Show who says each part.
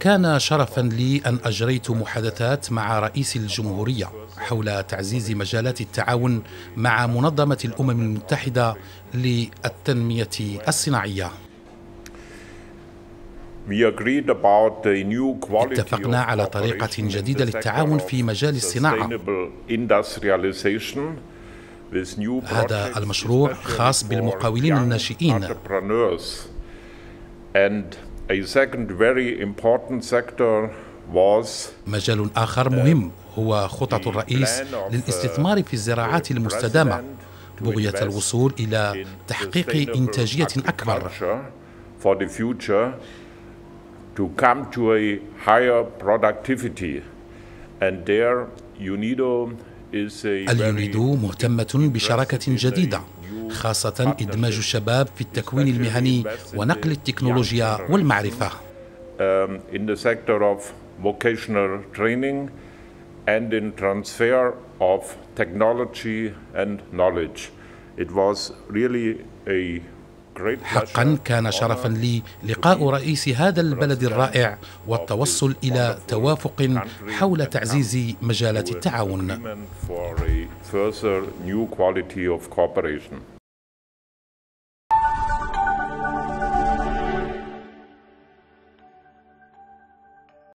Speaker 1: كان شرفا لي ان اجريت محادثات مع رئيس الجمهوريه حول تعزيز مجالات التعاون مع منظمه الامم المتحده للتنميه
Speaker 2: الصناعيه اتفقنا على طريقه جديده للتعاون في
Speaker 1: مجال الصناعه
Speaker 2: هذا المشروع خاص بالمقاولين الناشئين And a second very important sector was
Speaker 1: مجال آخر uh, مهم هو خطط الرئيس uh, للاستثمار في الزراعات المستدامة
Speaker 2: بغية الوصول إلى تحقيق إنتاجية أكبر for the future to come to a higher productivity and there UNIDO is a
Speaker 1: اليونيدو مهتمة بشراكة جديدة خاصة إدماج الشباب في التكوين المهني ونقل التكنولوجيا والمعرفة.
Speaker 2: Um, in the sector of vocational training and in transfer of technology and knowledge. It was really a حقا
Speaker 1: كان شرفا لي لقاء رئيس هذا البلد الرائع والتوصل الى توافق حول تعزيز مجالات التعاون